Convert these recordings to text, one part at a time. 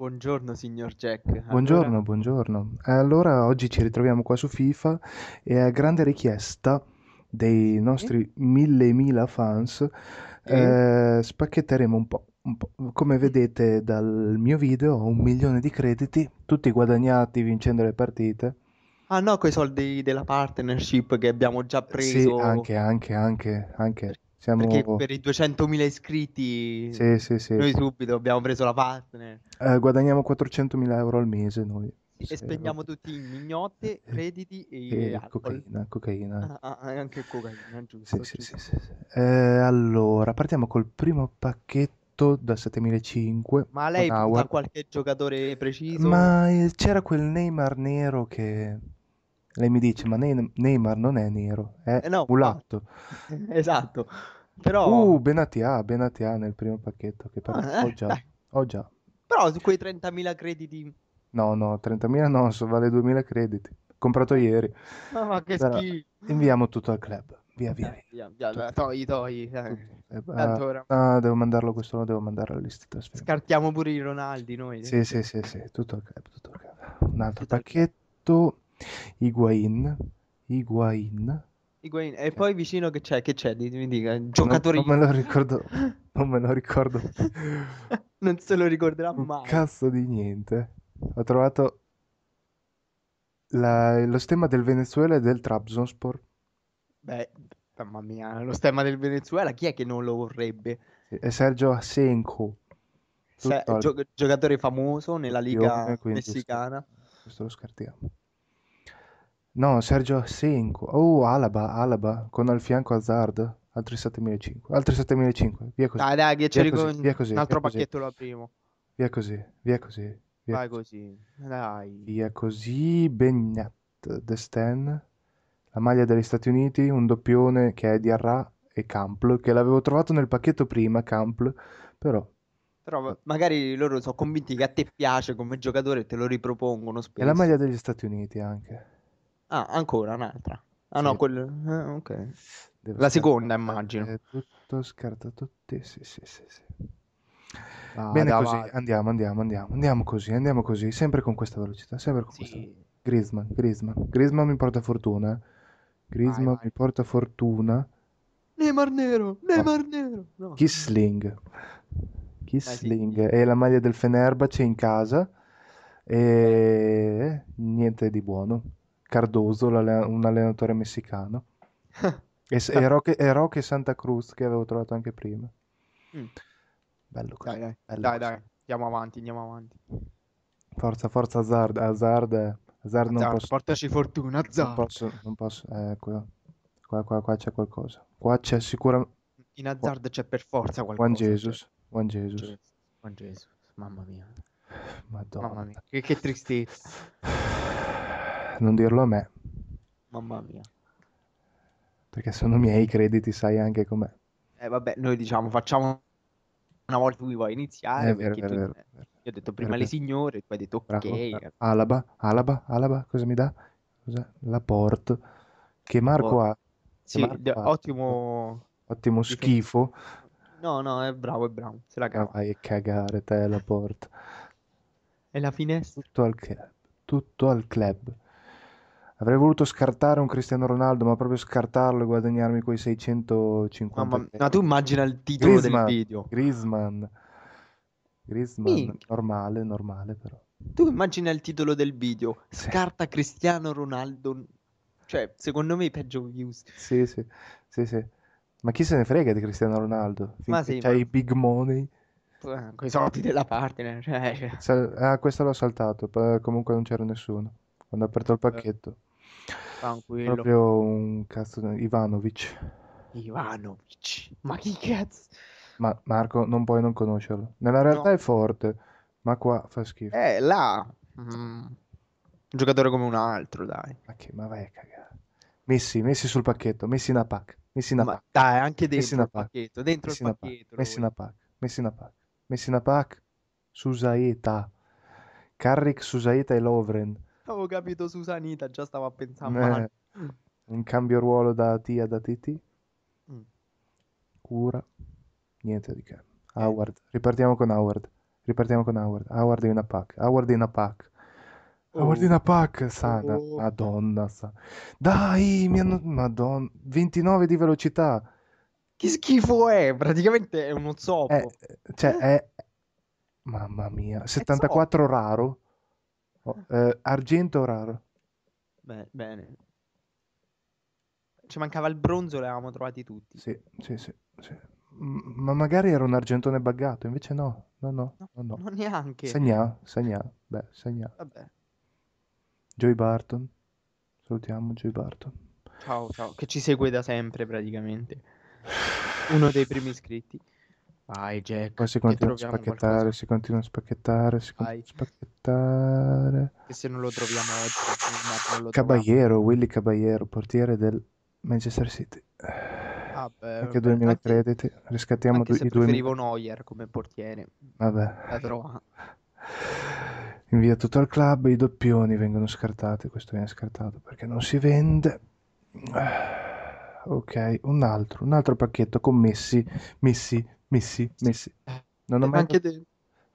Buongiorno signor Jack. Allora... Buongiorno, buongiorno. Eh, allora oggi ci ritroviamo qua su FIFA e a grande richiesta dei nostri eh? mille mila fans eh? Eh, spacchetteremo un po', un po'. Come vedete dal mio video ho un milione di crediti, tutti guadagnati vincendo le partite. Ah no, coi soldi della partnership che abbiamo già preso. Sì, anche, anche, anche, anche. Siamo... Perché per i 200.000 iscritti sì, sì, sì. noi subito abbiamo preso la partner. Eh, guadagniamo 400.000 euro al mese noi. E spendiamo tutti in mignotte, eh, crediti e, e cocaina. cocaina. Ah, ah, ah, anche cocaina, giusto. giusto. Eh, allora, partiamo col primo pacchetto da 7500. Ma lei ha qualche giocatore preciso? Ma eh, c'era quel Neymar nero che lei mi dice, ma ne- Neymar non è nero, è eh no, mulatto. Ma... Esatto. Però... Uh, Benatia, Benatia nel primo pacchetto, che però ah, ho eh, già. Dai. Ho già. Però su quei 30.000 crediti... No, no, 30.000 no, so, vale 2.000 crediti. Comprato ieri. No, ma che schifo. Inviamo tutto al club. Via, via, eh, via. togli, togli. Eh, eh ah, allora. devo mandarlo questo, lo devo mandare alla lista trasferta. Scartiamo pure i Ronaldi noi. Sì, sì, sì, sì, tutto al club, tutto al club. Un altro tutto pacchetto. Higuain. Higuain. Higuain. E poi vicino che c'è? Che c'è? Mi dica, giocatori... Non, non me lo ricordo. non me lo ricordo. non se lo ricorderà mai. Cazzo di niente. Ho trovato la, lo stemma del Venezuela e del Trabzonspor. Beh, mamma mia, lo stemma del Venezuela, chi è che non lo vorrebbe? È Sergio Asenco. Se, al... gio- giocatore famoso nella liga Io, messicana. Questo, questo lo scartiamo. No, Sergio Asenko. Oh, Alaba, Alaba, con al fianco Hazard, altri 7.500, altri 7.500, via così. Dai, dai, via, via, così, via così, un altro via pacchetto lo aprimo. Via così, via così. Via Vai così. così, dai. Via così, Begnat, De Sten, la maglia degli Stati Uniti, un doppione che è di Arra e Campl, che l'avevo trovato nel pacchetto prima, Campl, però però magari loro sono convinti che a te piace come giocatore e te lo ripropongono spesso. E la maglia degli Stati Uniti anche. Ah, ancora un'altra. Ah sì. no, quella... Eh, ok. Devo la seconda immagino. Tutto scartato te, sì, sì, sì, sì. Ah, Bene così, andiamo, andiamo, andiamo, andiamo così, andiamo così, sempre con questa velocità, sempre con sì. questa. Griezmann, Griezmann, Griezmann mi porta fortuna. Eh. Griezmann vai, vai. mi porta fortuna. Neymar nero, Neymar oh. nero. No. Kissling. Kissling Dai, sì. è la maglia del Fenerbahce in casa e eh. niente di buono. Cardoso, un allenatore messicano, e, e, Roque, e Roque Santa Cruz che avevo trovato anche prima. Mm. Bello così. Dai, dai, bello dai, così. dai, andiamo avanti, andiamo avanti. Forza, forza Azard. Hazard, Hazard, Hazard non posso... Portaci fortuna, Azard. Non posso, non posso, eh, qua, qua, qua, c'è qualcosa. Qua c'è sicuramente... In Azard qua... c'è per forza qualcosa. Juan cioè. Jesus, Juan Jesus. Jesus. Juan Jesus, mamma mia. Madonna. Mamma mia, che, che tristezza. non dirlo a me. Mamma mia. Perché sono miei i crediti, sai anche com'è. Eh vabbè, noi diciamo facciamo una volta lui vuoi iniziare. È vero, è vero, tu... vero, vero, Io ho detto prima vero, le signore, poi hai detto ok. Bravo. Eh. Alaba, Alaba, Alaba, cosa mi dà? Cos'è? La Port. Che Marco oh. ha. Sì, Marco d- ha. ottimo... Ottimo schifo. No, no, è bravo, è bravo. Se la ah, cava. Vai a cagare te la Port. E la finestra? Tutto al club. Tutto al club. Avrei voluto scartare un Cristiano Ronaldo, ma proprio scartarlo e guadagnarmi quei 650. Mamma, ma tu immagina il titolo Griezmann, del video. Griezmann. Griezmann, Minchia. normale, normale però. Tu immagina il titolo del video, scarta sì. Cristiano Ronaldo. Cioè, secondo me i peggio views. Sì, sì, sì, sì. Ma chi se ne frega di Cristiano Ronaldo? Finché ma sì, c'hai ma... i big money. Eh, Con i soldi della partner. Cioè... Ah, questo l'ho saltato, comunque non c'era nessuno. Quando ho aperto il eh. pacchetto. Tranquillo. Proprio un cazzo Ivanovic. Ivanovic. Ma chi cazzo? Ma Marco, non puoi non conoscerlo. Nella realtà no. è forte, ma qua fa schifo. Eh, là. Mm. Un giocatore come un altro, dai. Ma che, ma vai a cagare. Messi, messi sul pacchetto, messi in a pack. Messi in a pack. Dai, anche dentro messi il pacchetto. Dentro messi il pacchetto. Messi in a pack. Messi in a pack. Messi in a pack. Susaeta. Carrick, Susaeta e Lovren. Avevo capito Susanita, già stavo a pensare eh, Un cambio ruolo da Tia da TT. Mm. Cura. Niente di che. Eh. Howard. Ripartiamo con Howard. Ripartiamo con Howard. Howard in a pack. Howard in a pack. Oh. Howard in a pack. Oh. Sana. Oh. Madonna. Sana. Dai, mi hanno... Madonna. 29 di velocità. Che schifo è? Praticamente è uno zoppo. Eh, cioè, eh? è... Mamma mia. 74 raro. Oh, ah. eh, argento raro. Beh, bene. Ci mancava il bronzo, li trovati tutti. Sì, sì, sì. sì. M- ma magari era un argentone buggato, invece no. No, no, no, no. no. neanche. Segna, segna. Beh, segna. Vabbè. Joy Barton. Salutiamo Joy Barton. Ciao, ciao, che ci segue da sempre praticamente. Uno dei primi iscritti. Vai Jack. Poi si continua a spacchettare, qualcosa. si continua a spacchettare, si continua a spacchettare. E se non lo troviamo oggi, Caballero, Willy Caballero, portiere del Manchester City. Ah, beh, anche 2000 anche, crediti, riscattiamo anche du- se i 2000. Preferivo Neuer come portiere. Vabbè. La trova. Invia tutto al club, i doppioni vengono scartati, questo viene scartato perché non si vende. Ok, un altro, un altro pacchetto con Messi, Messi, Messi, Messi. Non ho, eh, mai anche cap-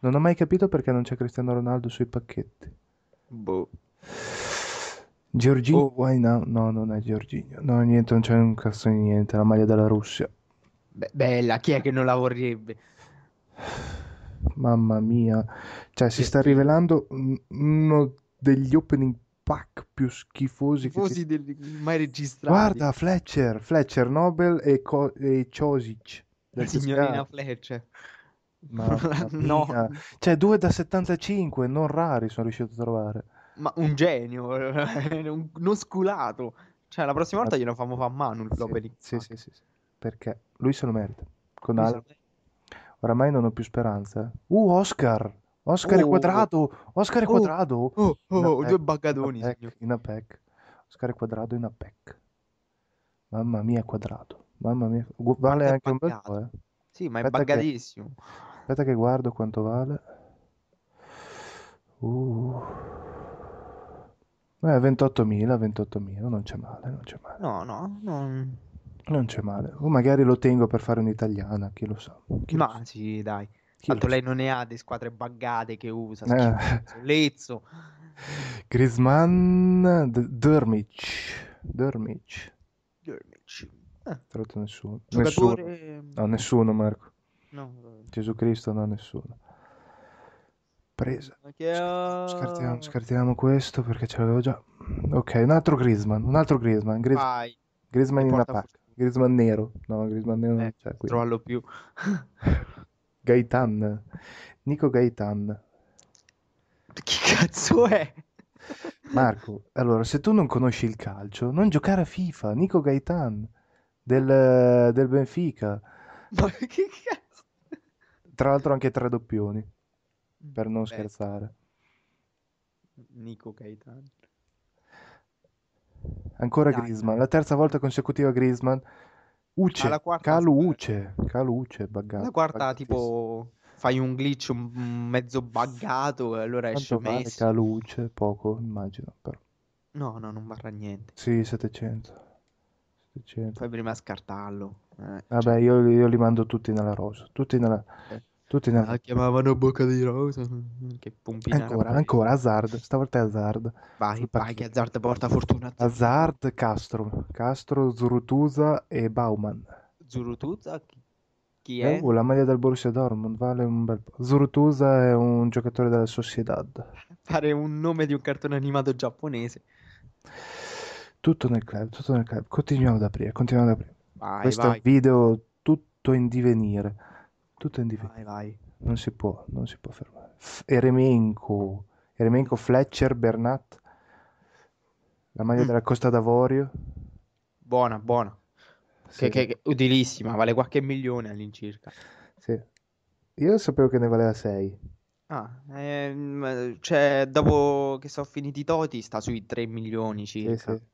non ho mai capito perché non c'è Cristiano Ronaldo sui pacchetti. Boh. Giorgino, oh. why now? No, non è Giorgino. No, niente, non c'è un cazzo di niente. La maglia della Russia. Be- bella, chi è che non la vorrebbe? Mamma mia. Cioè, si sta rivelando uno degli opening pack più schifosi, schifosi che si... del... mai registrati. Guarda, Fletcher, Fletcher Nobel e, Co- e Chosic. La signorina Fletcher. Ma, no. Cioè, due da 75, non rari sono riuscito a trovare. Ma un genio, un, uno sculato. Cioè, la prossima volta glielo famo fa a mano il l'opening. Sì, sì, sì, sì, Perché lui se lo merita. Con Al... Oramai non ho più speranza. Uh, Oscar! Oscar oh, quadrato! Oscar oh, quadrato! Oh, oh due bagadoni. In a pack. Oscar quadrato in APEC. Mamma mia, quadrato. Mamma mia, vale anche un bel po', eh. Sì, ma è Aspetta baggatissimo. Che... Aspetta che guardo quanto vale. Uh. Eh, 28.000, 28.000, non c'è male, non c'è male. No, no, non... Non c'è male. O magari lo tengo per fare un'italiana, chi lo sa. Chi Ma lo sa. sì, dai. Tanto lei sa. non ne ha di squadre buggate che usa. Eh. Lezzo. Griezmann, D- Dermic. Dermic. Dermic. Ah. Eh, Tradotto nessuno. Giocatore... Nessuno. Ehm, no, nessuno, Marco. No, Gesù Cristo, no, nessuno. Presa. Scartiamo, scartiamo questo perché ce l'avevo già. Ok, un altro Griezmann, un altro Griezmann. Grizz... Vai. Griezmann in una attacco. Griezmann nero. No, Griezmann nero eh, non c'è qui. Trovallo più. Gaetan. Nico Gaetan. Chi cazzo è? Marco, allora, se tu non conosci il calcio, non giocare a FIFA. Nico Gaetan del, del Benfica. Ma che cazzo? Tra l'altro anche tre doppioni, per non Beh. scherzare. Nico Caetano. Ancora Dai, Griezmann, la terza volta consecutiva Griezmann. Uce, caluce, caluce, buggato. La quarta tipo fai un glitch un mezzo buggato e allora esce Quanto Messi. Vale caluce, poco immagino però. No, no, non varrà niente. Sì, 700. Eccetera. Fai prima a scartarlo. Eh, Vabbè, cioè... io, io, li mando tutti nella rosa. Tutti nella... Eh. Tutti nella... La ah, chiamavano bocca di rosa. Che pompina. Ancora, ancora, Hazard. Stavolta è Hazard. Vai, vai, che Hazard porta fortuna. Hazard, Castro. Castro, Zurutusa e Bauman. Zurutusa? Chi è? Eh, la maglia del Borussia Dortmund vale un bel po'. Zurutusa è un giocatore della Sociedad. Fare un nome di un cartone animato giapponese tutto nel club, tutto nel club. Continuiamo ad aprire, continuiamo ad aprire. Vai, Questo vai. video tutto in divenire. Tutto in divenire. Vai, vai. Non si può, non si può fermare. Eremenco, Eremenco Fletcher, Bernat. La maglia mm. della Costa d'Avorio. Buona, buona. Sì. Che, che, che, utilissima, vale qualche milione all'incirca. Sì. Io sapevo che ne valeva 6. Ah, ehm, cioè, dopo che sono finiti i toti sta sui 3 milioni circa. Sì, sì.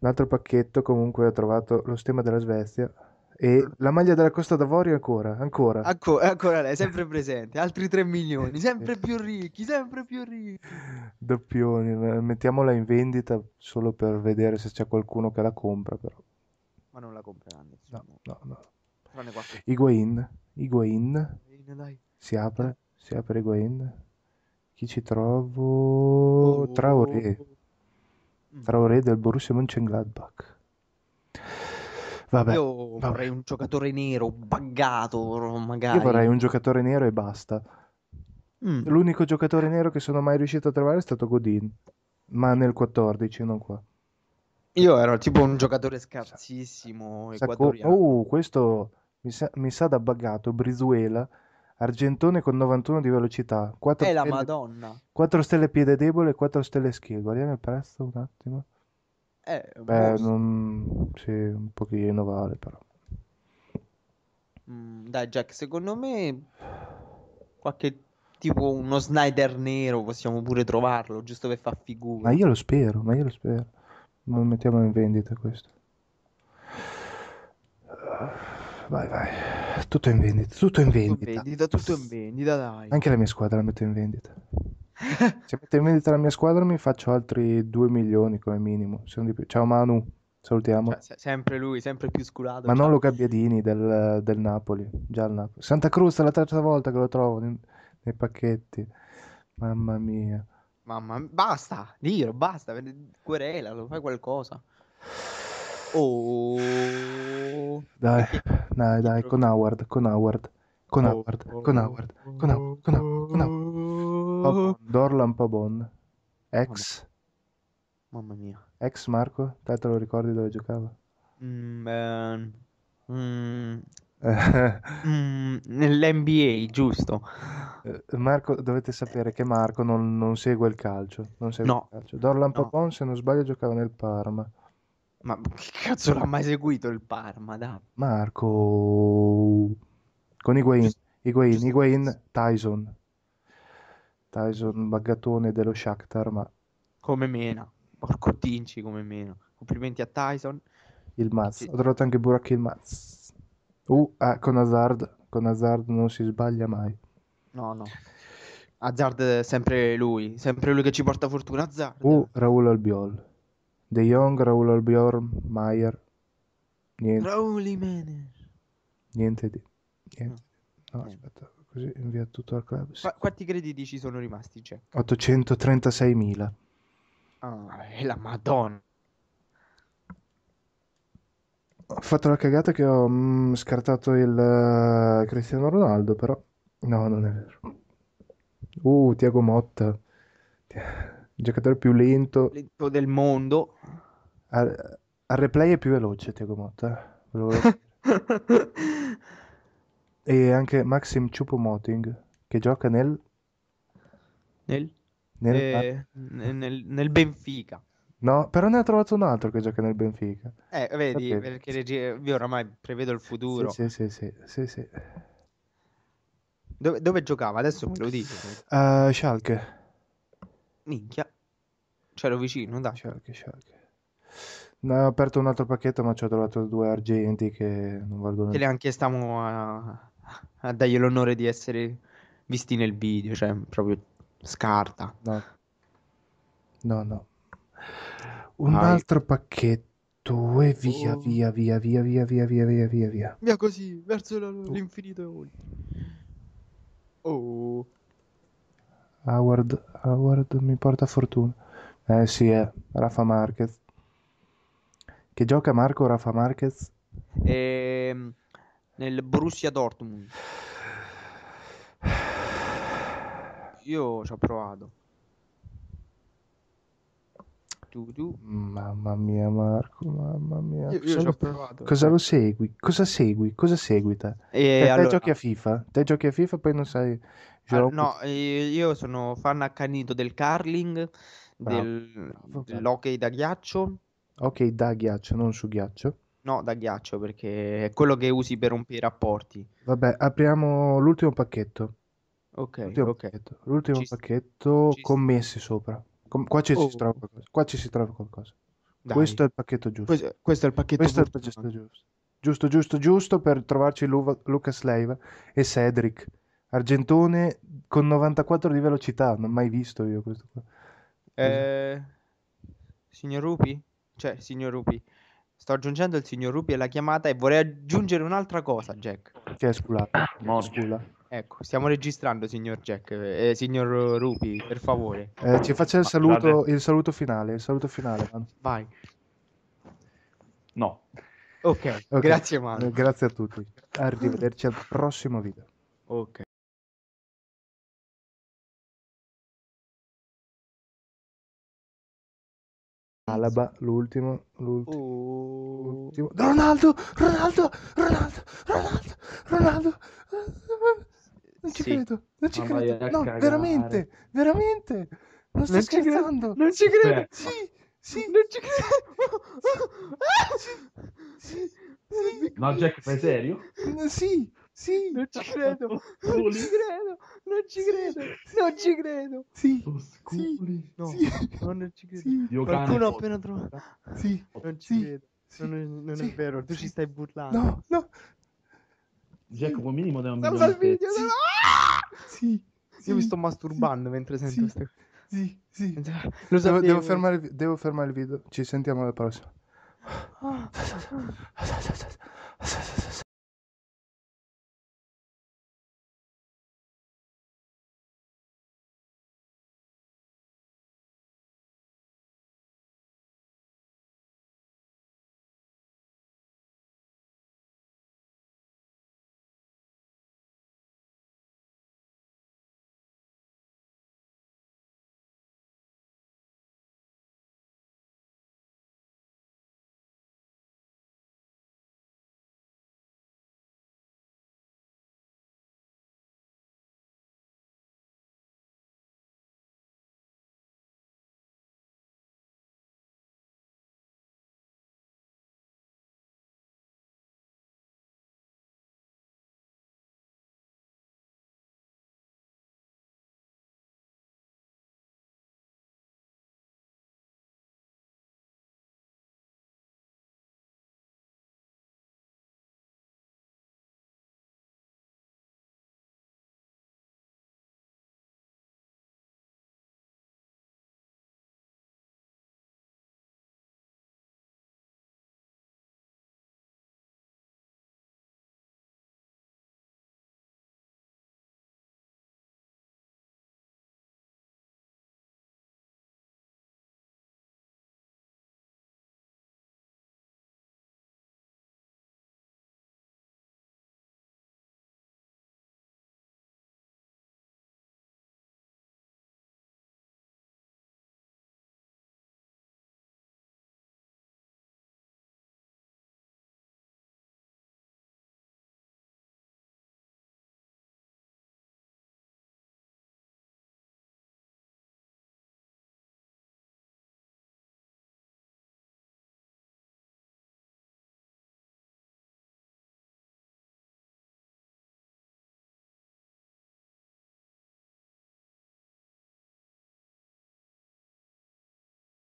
Un altro pacchetto comunque ho trovato lo stemma della Svezia e la maglia della Costa d'Avorio ancora, ancora. Anco, eh, ancora lei, sempre presente, altri 3 milioni, sempre più ricchi, sempre più ricchi. Doppioni, eh, mettiamola in vendita solo per vedere se c'è qualcuno che la compra però. Ma non la compreranno. No, no, no. Tranne qualche... si apre, si apre Iguain. Chi ci trovo? Oh. Traoré. Traoré mm. del Borussia Mönchengladbach. Vabbè, Io vabbè. vorrei un giocatore nero, buggato magari. Io vorrei un giocatore nero e basta. Mm. L'unico giocatore nero che sono mai riuscito a trovare è stato Godin, ma nel 14, non qua. Io ero tipo un giocatore scarsissimo. Sacco... Oh, questo mi sa, mi sa da buggato, Brizuela Argentone con 91 di velocità. È la Madonna. 4 stelle piede debole e 4 stelle skill. Guardiamo il prezzo un attimo. Eh, Beh, boh. non... sì, un pochino vale però. Mm, dai Jack, secondo me qualche tipo uno Snyder nero possiamo pure trovarlo, giusto per far figura. Ma io lo spero, ma io lo spero. Non mettiamo in vendita questo vai, vai. Tutto in vendita. Tutto in vendita. Tutto in vendita, tutto in vendita dai. Anche la mia squadra la metto in vendita. Se metto in vendita la mia squadra mi faccio altri 2 milioni come minimo. Ciao Manu, salutiamo. Cioè, sempre lui, sempre più scurato. Ma ciao. non lo Gabbiadini del, del Napoli. Già il Napoli. Santa Cruz è la terza volta che lo trovo nei, nei pacchetti. Mamma mia. Mamma, basta, Diro, basta, querelalo, fai qualcosa. Oh. Dai, dai, dai, con Howard, con Howard, con Howard, con Howard, con Howard, con Howard, con Howard. Dorlan Pabon, ex. Mamma mia. Ex Marco, te te lo ricordi dove giocava? Mm, ehm, eh, mm, mm, Nell'NBA, giusto. Eh, Marco, dovete sapere che Marco non, non segue il calcio. Non segue no. il calcio. Dorlan no. Papon, se non sbaglio, giocava nel Parma. Ma che cazzo l'ha mai seguito il Parma, da? Marco... Con Higuain, Higuain, Higuain, Tyson. Tyson, baggatone dello Shakhtar, ma... Come meno. Porco Tinci come meno. Complimenti a Tyson. Il Maz. Ho trovato anche Burak il Maz. Uh, ah, con Hazard. Con Hazard non si sbaglia mai. No, no. Hazard sempre lui. Sempre lui che ci porta fortuna. Hazard. Uh, Raul Albiol. De Jong, Raul Albiol, Maier. Niente. Raul Jiménez. Niente di... Niente. Ah, no, no aspetta, così invia tutto al club. Sì. quanti crediti ci sono rimasti, Jack? 836.000. Ah, è la madonna. Ho fatto la cagata che ho mh, mm, scartato il uh, Cristiano Ronaldo, però... No, non è vero. Uh, Tiago Motta. Il giocatore più lento, lento del mondo. Al, al, replay è più veloce, Tiago Motta. Eh. e anche Maxim Chupomoting che gioca nel... Nel? Nel, eh, nel, nel, Benfica. No, però ne ha trovato un altro che gioca nel Benfica. Eh, vedi, Sapevi. perché regi- io oramai prevedo il futuro. Sì, sì, sì, sì, sì. Dove, dove, giocava? Adesso me lo dico. Uh, Schalke. Minchia. C'ero cioè, vicino, dai. Shark, shark. No, ho aperto un altro pacchetto, ma ci ho trovato due argenti che non valgono niente. anche stiamo a, a dargli l'onore di essere visti nel video, cioè proprio scarta. No, no. no. Un Vai. altro pacchetto e via, oh. via, via, via, via, via, via, via, via, via. Via così, verso la, oh. Uh. l'infinito e oltre. Oh. Howard, Howard mi porta fortuna. Eh sì, è Rafa Marquez. Che gioca Marco Rafa Marquez? E... Ehm, nel Borussia Dortmund. Io ci ho provato. Dudu. Mamma mia, Marco, mamma mia. Io, io cosa, lo, provato, cosa lo segui? Cosa segui? Cosa seguita? E te, allora... te giochi a FIFA? Te giochi a FIFA poi non sai... Ah, no, io sono fan accanito del curling, bravo, del, bravo, dell'hockey da ghiaccio. Hockey da ghiaccio, non su ghiaccio. No, da ghiaccio perché è quello che usi per rompere i rapporti. Vabbè, apriamo l'ultimo pacchetto. Ok, l'ultimo okay. pacchetto, l'ultimo pacchetto con Messi sopra. Com- qua, ci oh. si trova qualcosa. qua ci si trova qualcosa. Dai. Questo è il pacchetto giusto. Questo, questo è il pacchetto, questo è il pacchetto giusto. Giusto, giusto, giusto per trovarci Lu- Lucas Leiva e Cedric. Argentone con 94 di velocità, non ho mai visto io questo qua. Eh, signor Rupi? Cioè, signor Rupi, sto aggiungendo il signor Rupi alla chiamata e vorrei aggiungere un'altra cosa, Jack. Che è ah, scula. Morgula. Ecco, stiamo registrando, signor Jack, eh, signor Rupi, per favore. Eh, ci faccia il saluto, il saluto finale, il saluto finale. Vai. No. Ok, Ok, grazie Manu. Eh, grazie a tutti. Arrivederci al prossimo video. Ok. Alaba, l'ultimo, l'ultimo. Uh. Ronaldo, Ronaldo, Ronaldo, Ronaldo, Ronaldo non ci sì. credo, non ci Mamma credo. No, cagare. veramente, veramente. Non sto non scherzando. Ci non ci credo. Beh. Sì, sì, non ci credo. sì, sì, sì. No, Jack, fai serio? Sì, sì. Non ci credo. Non ci credo. Non ci credo. Non ci credo. Sì. Sì. No, sì. non ci credo. Sì. Qualcuno ha appena trovato. Sì. Non ci sì. credo. Sì. Non, è, non sì. è vero, tu ci stai burlando. No, no. Jacopo minimo da un Salva il video, sì. no! Sì, sì, Io mi sto masturbando sì, mentre sento queste cose. Sì, sì. Cioè, devo, devo, fermare, devo, fermare, il video. Ci sentiamo alla prossima. Ah.